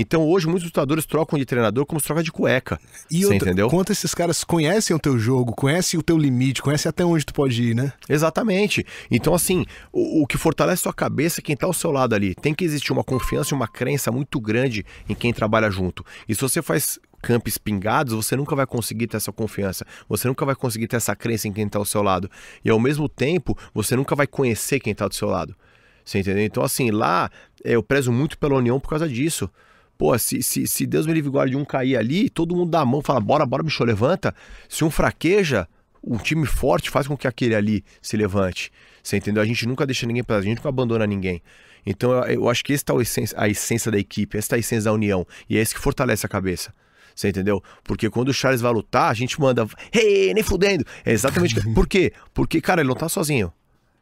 Então hoje muitos lutadores trocam de treinador como se troca de cueca. E outra, entendeu? Quanto esses caras conhecem o teu jogo, conhecem o teu limite, conhecem até onde tu pode ir, né? Exatamente. Então, assim, o, o que fortalece sua cabeça é quem está ao seu lado ali. Tem que existir uma confiança e uma crença muito grande em quem trabalha junto. E se você faz campos pingados, você nunca vai conseguir ter essa confiança, você nunca vai conseguir ter essa crença em quem está ao seu lado. E ao mesmo tempo, você nunca vai conhecer quem está do seu lado. Você entendeu? Então, assim, lá eh, eu prezo muito pela união por causa disso. Pô, se, se, se Deus me livre guarde de um cair ali, todo mundo dá a mão, fala, bora, bora, bicho, levanta. Se um fraqueja, um time forte faz com que aquele ali se levante. Você entendeu? A gente nunca deixa ninguém para a gente nunca abandona ninguém. Então eu, acho que essa é tá a essência, a essência da equipe, essa é tá a essência da união. E é isso que fortalece a cabeça. Você entendeu? Porque quando o Charles vai lutar, a gente manda, hey, nem fudendo. É exatamente. Por quê? Porque, cara, ele não tá sozinho.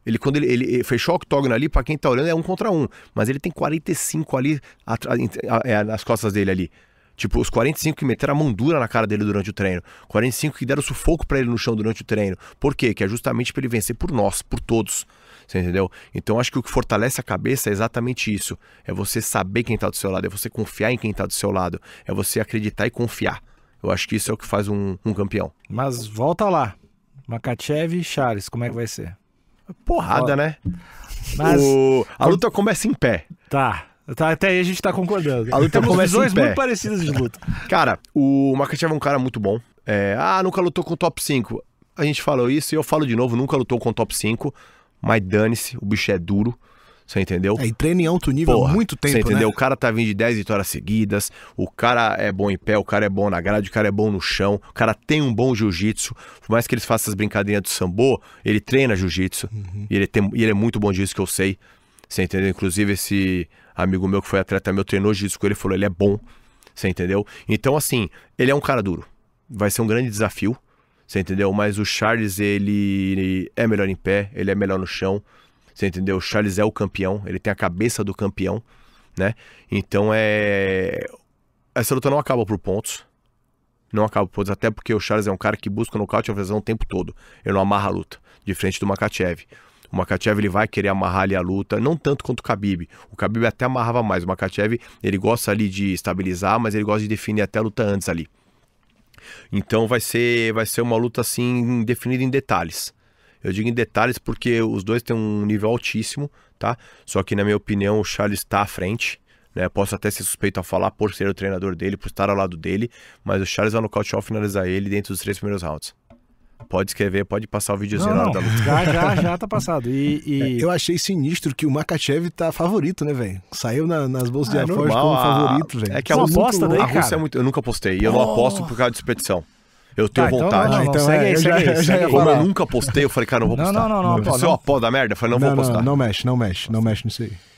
Ele, quando ele, ele fechou o octógono ali, para quem tá olhando, é um contra um. Mas ele tem 45 ali atrás, é, nas costas dele ali. Tipo, os 45 que meteram a mão dura na cara dele durante o treino. 45 que deram sufoco para ele no chão durante o treino. Por quê? Que é justamente para ele vencer por nós, por todos. Você entendeu? Então acho que o que fortalece a cabeça é exatamente isso. É você saber quem tá do seu lado, é você confiar em quem tá do seu lado, é você acreditar e confiar. Eu acho que isso é o que faz um, um campeão. Mas volta lá. Makachev e Charles, como é que vai ser? Porrada, Ó. né? Mas... O... A luta começa em pé. Tá. Tá, até aí a gente tá concordando. A luta Temos visões muito parecidas de luta. cara, o Makachev é um cara muito bom. É, ah, nunca lutou com o top 5. A gente falou isso e eu falo de novo, nunca lutou com o top 5. Mas dane-se, o bicho é duro. Você entendeu? É, e treina em alto nível há muito tempo, Você entendeu? Né? O cara tá vindo de 10 vitórias seguidas, o cara é bom em pé, o cara é bom na grade, o cara é bom no chão, o cara tem um bom jiu-jitsu. Por mais que eles façam essas brincadeiras do sambô, ele treina jiu-jitsu. Uhum. E, ele tem, e ele é muito bom disso, que eu sei. Você entendeu? Inclusive, esse amigo meu que foi atleta meu treinou jiu-jitsu com ele, falou, ele é bom. Você entendeu? Então, assim, ele é um cara duro. Vai ser um grande desafio. Você entendeu? Mas o Charles, ele é melhor em pé, ele é melhor no chão. Você entendeu? O Charles é o campeão, ele tem a cabeça do campeão, né? Então é. Essa luta não acaba por pontos. Não acaba por pontos, até porque o Charles é um cara que busca nocaute e ofensão o tempo todo. Ele não amarra a luta, diferente do Makachev. O Makachev ele vai querer amarrar ali a luta, não tanto quanto o Khabib. O Khabib até amarrava mais. O Makachev ele gosta ali de estabilizar, mas ele gosta de definir até a luta antes ali. Então vai ser vai ser uma luta assim definida em detalhes. Eu digo em detalhes porque os dois têm um nível altíssimo, tá? Só que, na minha opinião, o Charles está à frente. Né? Posso até ser suspeito ao falar por ser o treinador dele, por estar ao lado dele, mas o Charles vai no ou finalizar ele dentro dos três primeiros rounds. Pode escrever, pode passar o videozinho não, não. da luta. Já, já, já tá passado. E, é, e... eu achei sinistro que o Makachev tá favorito, né, velho? Saiu na, nas bolsas ah, de é aposta como ah, favorito, velho. É que a, não, aposta daí, a Rússia é cara. é muito. Eu nunca apostei. E eu não aposto por causa de expedição. Eu tenho ah, então vontade. Então, não, ah, não, então, segue é, aí, segue aí. Segue Como eu nunca postei, eu falei, cara, não vou postar. Não, não, não. É não, não, não, não, não, não, não, não mexe, não mexe, não mexe nisso aí.